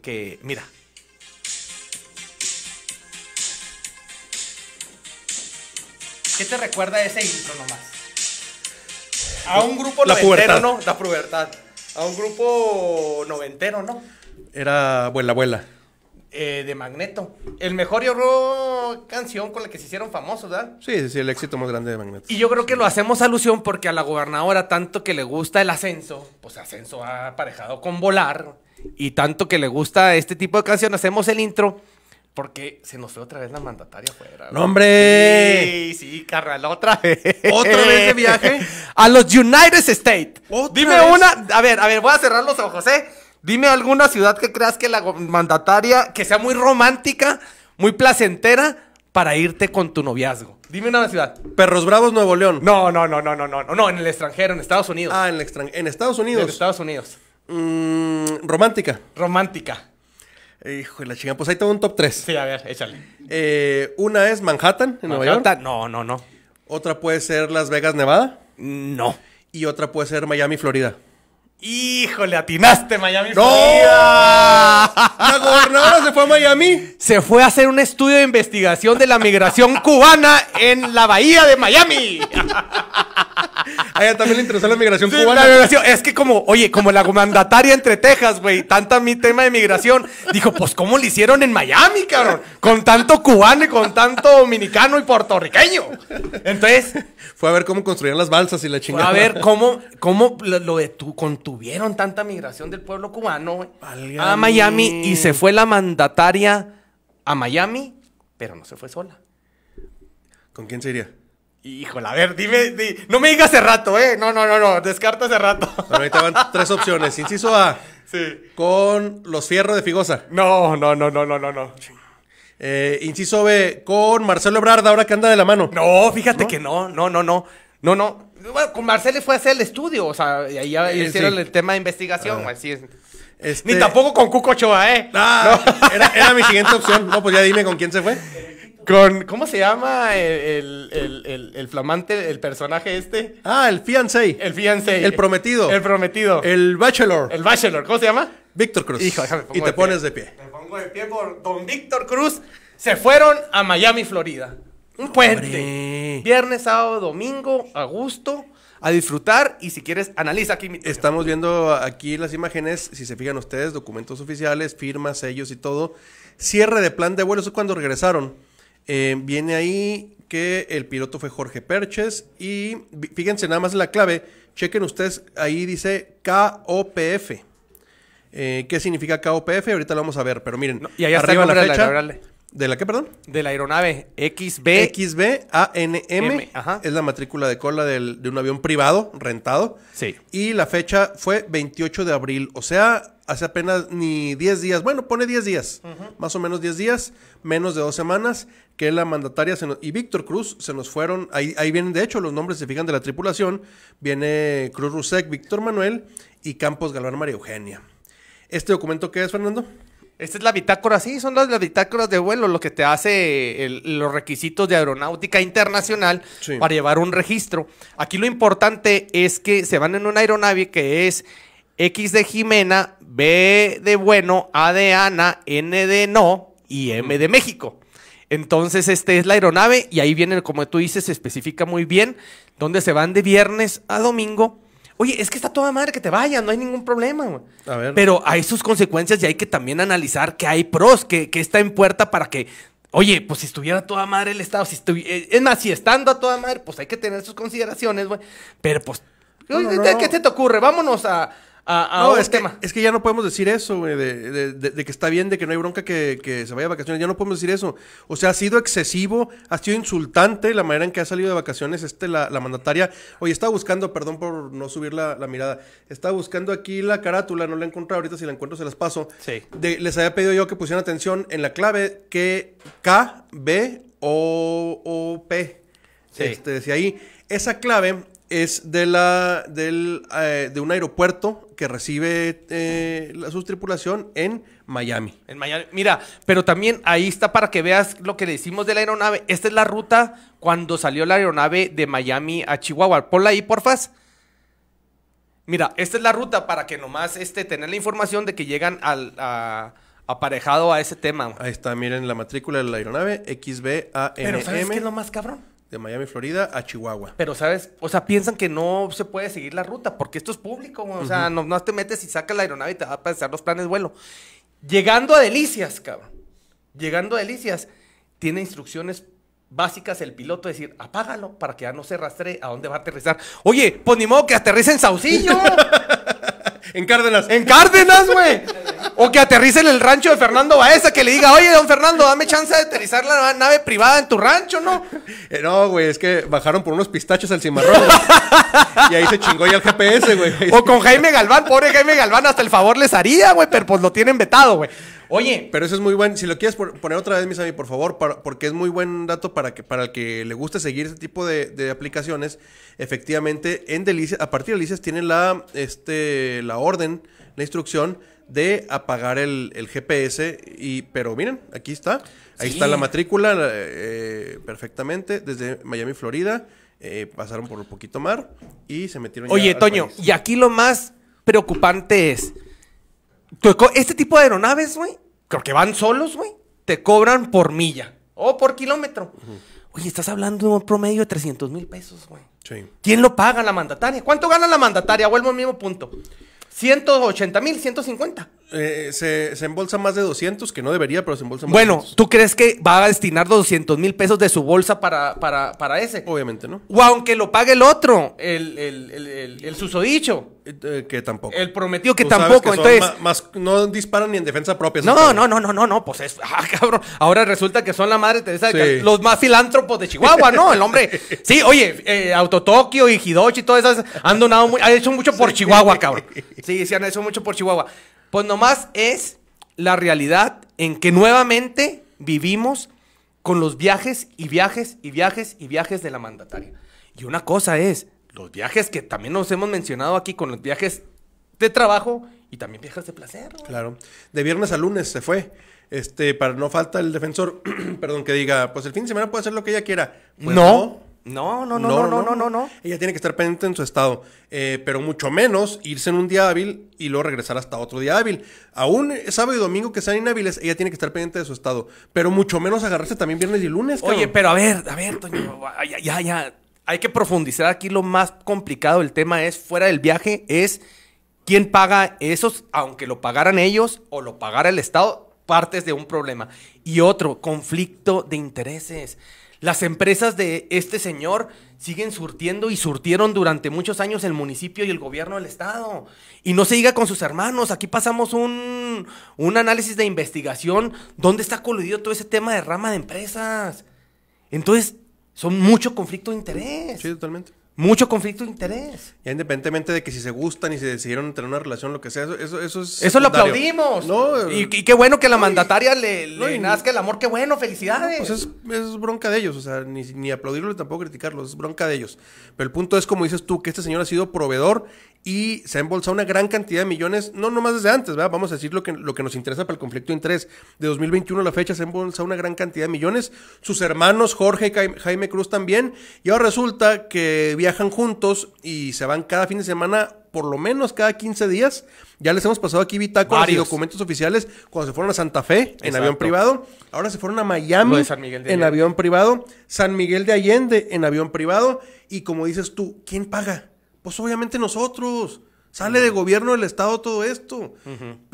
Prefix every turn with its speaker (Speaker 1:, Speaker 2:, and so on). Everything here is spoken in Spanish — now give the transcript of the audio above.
Speaker 1: que mira. ¿Qué te recuerda ese intro nomás? A un grupo noventero, ¿no? La pubertad. A un grupo noventero, ¿no? Era buena Abuela. Eh, de Magneto. El mejor, y horror canción con la que se hicieron famosos, ¿verdad? Sí, sí, el éxito más grande de Magneto. Y yo creo que lo hacemos alusión porque a la gobernadora, tanto que le gusta el ascenso, pues ascenso ha aparejado con volar y tanto que le gusta este tipo de canción, hacemos el intro. Porque se nos fue otra vez la mandataria ¡Nombre! ¡No, hombre! Sí, sí, carnal, otra vez. ¿Otra vez de viaje? A los United States. Dime una. A ver, a ver, voy a cerrar los ojos, ¿eh? Dime alguna ciudad que creas que la mandataria, que sea muy romántica, muy placentera, para irte con tu noviazgo. Dime una ciudad. Perros Bravos, Nuevo León. No, no, no, no, no, no, no, no, en el extranjero, en Estados Unidos. Ah, en, el en Estados Unidos. En Estados Unidos. Mm, romántica. Romántica. Hijo la chingada. Pues ahí tengo un top 3. Sí, a ver, échale. Eh, una es Manhattan, en Nueva York. No, no, no. Otra puede ser Las Vegas, Nevada. No. Y otra puede ser Miami, Florida. Híjole, atinaste Miami. ¡No! Florida. La gobernadora se fue a Miami. Se fue a hacer un estudio de investigación de la migración cubana en la bahía de Miami. A ella también le interesó la migración cubana. Es que como, oye, como la mandataria entre Texas, güey, tanta mi tema de migración, dijo, pues, ¿cómo lo hicieron en Miami, cabrón? Con tanto cubano y con tanto dominicano y puertorriqueño. Entonces... Fue a ver cómo construyeron las balsas y la chingada. a ver cómo, cómo lo, tu, contuvieron tanta migración del pueblo cubano, a Miami y se fue la mandataria a Miami, pero no se fue sola. ¿Con quién se iría? Híjole, a ver, dime, no me digas hace rato, ¿eh? No, no, no, no, descarta hace rato. Bueno, van tres opciones. Inciso A. Con los fierros de Figosa. No, no, no, no, no, no, no. Eh, inciso B, con Marcelo Ebrard, ahora que anda de la mano. No, fíjate que no, no, no, no. No, no. Bueno, con Marcelo fue a hacer el estudio, o sea, y ahí ya eh, hicieron el tema de investigación, así ah. es. Este- Ni tampoco con Cuco Ochoa, ¿eh? Ah, no. era mi siguiente opción. No, pues ya dime con quién se fue. Con, ¿cómo se llama el, flamante, el personaje este? Ah, el fiancé. El fiancé. El prometido. El prometido. El bachelor. El bachelor, ¿cómo se llama? Víctor Cruz. Hijo, déjame, y te pones de pie. Me pongo de pie por Don Víctor Cruz. Se fueron a Miami, Florida. Un puente. Viernes, sábado, domingo, a gusto a disfrutar y si quieres analiza aquí. Estamos viendo aquí las imágenes, si se fijan ustedes, documentos oficiales, firmas, sellos y todo. Cierre de plan de vuelo, eso es cuando regresaron. Eh, viene ahí que el piloto fue Jorge Perches y fíjense nada más la clave, chequen ustedes, ahí dice KOPF. Eh, ¿Qué significa KOPF? Ahorita lo vamos a ver, pero miren, y ahí arriba la fecha. De la, qué, perdón? De la aeronave XB. XB Es la matrícula de cola de un avión privado, rentado. Sí. Y la fecha fue 28 de abril. O sea, hace apenas ni 10 días, bueno, pone 10 días, más o menos 10 días, menos de dos semanas, que la mandataria se y Víctor Cruz se nos fueron, ahí, ahí vienen de hecho los nombres, se fijan, de la tripulación, viene Cruz Rusek, Víctor Manuel y Campos Galván María Eugenia. ¿Este documento qué es, Fernando? Esta es la bitácora, sí, son las, bitácoras de vuelo, lo que te hace los requisitos de aeronáutica internacional para llevar un registro. Aquí lo importante es que se van en una aeronave que es X de Jimena, B de bueno, A de Ana, N de no y M de México. Entonces, este es la aeronave y ahí viene, como tú dices, se especifica muy bien dónde se van de viernes a domingo. Oye, es que está toda madre que te vayan, no hay ningún problema. Pero hay sus consecuencias y hay que también analizar que hay pros, que, que está en puerta para que, oye, pues si estuviera toda madre el Estado, si eh, es más, si estando a toda madre, pues hay que tener sus consideraciones, güey. Pero pues, ¿qué se te ocurre? Vámonos a, no, es Que, es que ya no podemos decir eso, güey, de, que está bien, de que no hay bronca que, se vaya de vacaciones. Ya no podemos decir eso. O sea, ha sido excesivo, ha sido insultante la manera en que ha salido de vacaciones este, la, mandataria. Oye, estaba buscando, perdón por no subir la, la, mirada, estaba buscando aquí la carátula, no la he encontrado ahorita, si la encuentro se las paso. Sí. les había pedido yo que pusieran atención en la clave que K, B, O, O, P. Sí. Este, decía ahí. Esa clave es de, la, eh, de un aeropuerto que recibe eh, la, su tripulación en Miami. En Miami. Mira, pero también ahí está para que veas lo que le decimos de la aeronave. Esta es la ruta cuando salió la aeronave de Miami a Chihuahua. Ponla ahí, porfas. Mira, esta es la ruta para que nomás este, tener la información de que llegan al, a, aparejado a ese tema. Ahí está, miren la matrícula de la aeronave XBAM. Pero ¿sabes qué es lo más cabrón? de Miami, Florida a Chihuahua. Pero, ¿sabes? O sea, piensan que no se puede seguir la ruta porque esto es público, O sea, no, te metes y sacas la aeronave y te va a pasar los planes de vuelo. Llegando a Delicias, cabrón. Llegando a Delicias, tiene instrucciones básicas el piloto decir, apágalo para que ya no se rastree a dónde va a aterrizar. Oye, pues ni modo que aterrice en Saucillo. En Cárdenas. En Cárdenas, güey. O que aterricen en el rancho de Fernando Baeza, que le diga, oye, don Fernando, dame chance de aterrizar la nave privada en tu rancho, ¿no? Eh, no, güey, es que bajaron por unos pistachos al cimarrón. y ahí se chingó ya el GPS, güey. O con Jaime Galván, pobre Jaime Galván, hasta el favor les haría, güey, pero pues lo tienen vetado, güey. Oye. Pero eso es muy bueno. Si lo quieres poner otra vez, mis amigos, por favor, porque es muy buen dato para, que, para el que le guste seguir ese tipo de, aplicaciones. Efectivamente, en Delicias, a partir de Delicias tiene la, este, la orden, la instrucción de apagar el, GPS. Y, pero miren, aquí está. Ahí está la matrícula eh, perfectamente desde Miami, Florida. Eh, pasaron por un poquito mar y se metieron. Oye, Toño, y aquí lo más preocupante es este tipo de aeronaves, güey, creo que van solos, güey, te cobran por milla o por kilómetro. Oye, estás hablando de un promedio de 300 mil pesos, güey. Sí. ¿Quién lo paga? La mandataria. ¿Cuánto gana la mandataria? Vuelvo al mismo punto. 180 mil, 150. Eh, se, embolsa más de 200, que no debería, pero se embolsa más Bueno, ¿tú crees que va a destinar 200 mil pesos de su bolsa para, para, ese? Obviamente, ¿no? O aunque lo pague el otro, el, el, el, susodicho. Eh, eh, que tampoco. El prometido que tampoco. Entonces, más, no disparan ni en defensa propia. No, no, no, no, no, no, pues es. Ah, cabrón. Ahora resulta que son la madre los más filántropos de Chihuahua, ¿no? El hombre. Sí, oye, Autotokio y Hidochi y todas esas han donado, mucho, han hecho mucho por Chihuahua, cabrón. Sí, sí, han hecho mucho por Chihuahua. Pues nomás es la realidad en que nuevamente vivimos con los viajes y viajes y viajes y viajes de la mandataria. Y una cosa es, los viajes que también nos hemos mencionado aquí con los viajes de trabajo y también viajes de placer. Claro. De viernes a lunes se fue. Este, para no falta el defensor, perdón, que diga, pues el fin de semana puede hacer lo que ella quiera. Pues no. No, no, no, no, no, no, no, Ella tiene que estar pendiente en su estado, eh, pero mucho menos irse en un día hábil y luego regresar hasta otro día hábil. Aún sábado y domingo que sean inhábiles, ella tiene que estar pendiente de su estado, pero mucho menos agarrarse también viernes y lunes. Oye, pero a ver, a ver, Toño, ya, ya, ya. Hay que profundizar aquí. Lo más complicado del tema es, fuera del viaje, es quién paga esos, aunque lo pagaran ellos o lo pagara el Estado, partes de un problema. Y otro, conflicto de intereses. Las empresas de este señor siguen surtiendo y surtieron durante muchos años el municipio y el gobierno del estado. Y no se diga con sus hermanos. Aquí pasamos un, análisis de investigación ¿dónde está coludido todo ese tema de rama de empresas. Entonces, son mucho conflicto de interés. Sí, totalmente. Mucho conflicto de interés. Ya independientemente de que si se gustan y si decidieron tener una relación, lo que sea, eso, eso, es. Eso lo aplaudimos. y, qué bueno que la mandataria le, nazca el amor, qué bueno, felicidades. Pues es, es, bronca de ellos, o sea, ni, ni aplaudirlo tampoco criticarlos, es bronca de ellos. Pero el punto es, como dices tú, que este señor ha sido proveedor y se ha embolsado una gran cantidad de millones, no nomás desde antes, ¿verdad? vamos a decir lo que, lo que nos interesa para el conflicto de interés. De 2021 a la fecha se ha embolsado una gran cantidad de millones, sus hermanos Jorge y Jaime Cruz también, y ahora resulta que viajan juntos y se van cada fin de semana, por lo menos cada 15 días. Ya les hemos pasado aquí bitácoras y documentos oficiales cuando se fueron a Santa Fe en avión privado, ahora se fueron a Miami en avión privado, San Miguel de Allende en avión privado, y como dices tú, ¿quién paga? Pues obviamente nosotros. Sale de gobierno del Estado todo esto.